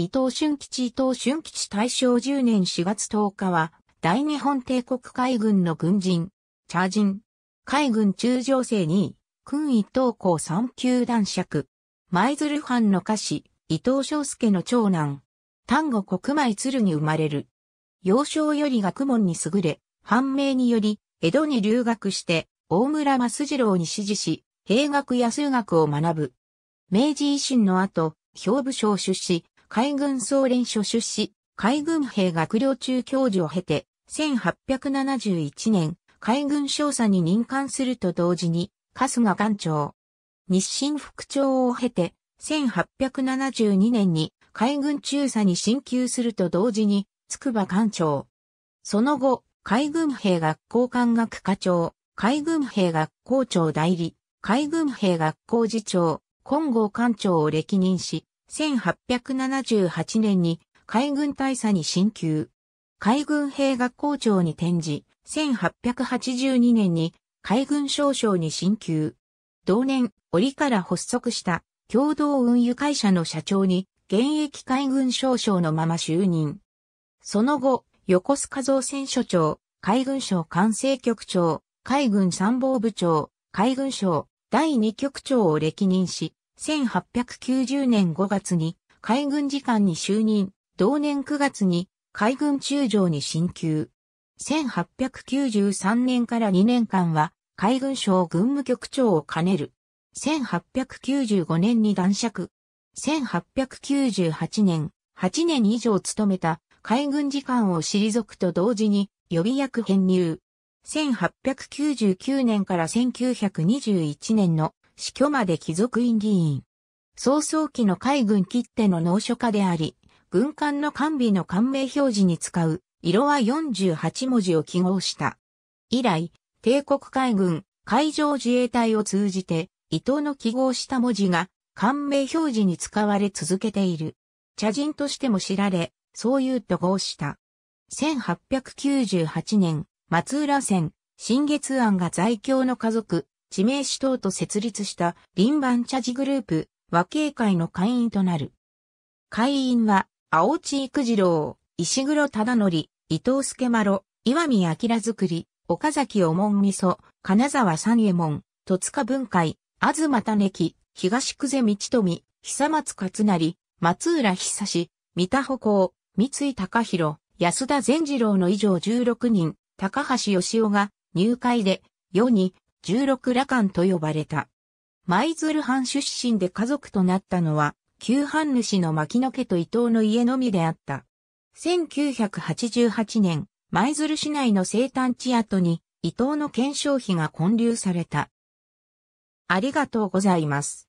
伊藤俊吉伊藤俊吉大正10年4月10日は、大日本帝国海軍の軍人、茶人、海軍中将生2位、軍伊東校3級男爵、舞鶴藩の家詞、伊藤翔介の長男、丹後国前鶴に生まれる。幼少より学問に優れ、判明により、江戸に留学して、大村益次郎に指示し、兵学や数学を学ぶ。明治維新の後、兵部省出資、海軍総連所出資、海軍兵学領中教授を経て、1871年、海軍少佐に任官すると同時に、春日艦長、日清副長を経て、1872年に海軍中佐に進級すると同時に、筑波艦長。その後、海軍兵学校官学課長、海軍兵学校長代理、海軍兵学校次長、金剛艦長を歴任し、1878年に海軍大佐に進級。海軍兵学校長に転じ、1882年に海軍少将に進級。同年、折から発足した共同運輸会社の社長に現役海軍少将のまま就任。その後、横須賀造船所長、海軍省管制局長、海軍参謀部長、海軍省第2局長を歴任し、1890年5月に海軍次官に就任、同年9月に海軍中将に進級。1893年から2年間は海軍省軍務局長を兼ねる。1895年に男爵。1898年、8年以上務めた海軍次官を退くと同時に予備役編入。1899年から1921年の死去まで貴族院議員。早々期の海軍切手の農書家であり、軍艦の完備の艦名表示に使う、色は48文字を記号した。以来、帝国海軍、海上自衛隊を通じて、伊藤の記号した文字が、艦名表示に使われ続けている。茶人としても知られ、そう言うと号した。1898年、松浦線、新月庵が在京の家族、地名主等と設立した林番茶事グループ、和慶会の会員となる。会員は、青地育次郎、石黒忠則、伊藤助呂、岩見明作り、岡崎おもんみそ、金沢三右衛門、戸塚文会、東種木、東久世道富、久松勝成、松浦久志、三田歩行、三井隆弘、安田善次郎の以上16人、高橋義雄が入会で、世に16羅漢と呼ばれた。舞鶴藩出身で家族となったのは、旧藩主の牧野家と伊藤の家のみであった。1988年、舞鶴市内の生誕地跡に伊藤の検証費が建立された。ありがとうございます。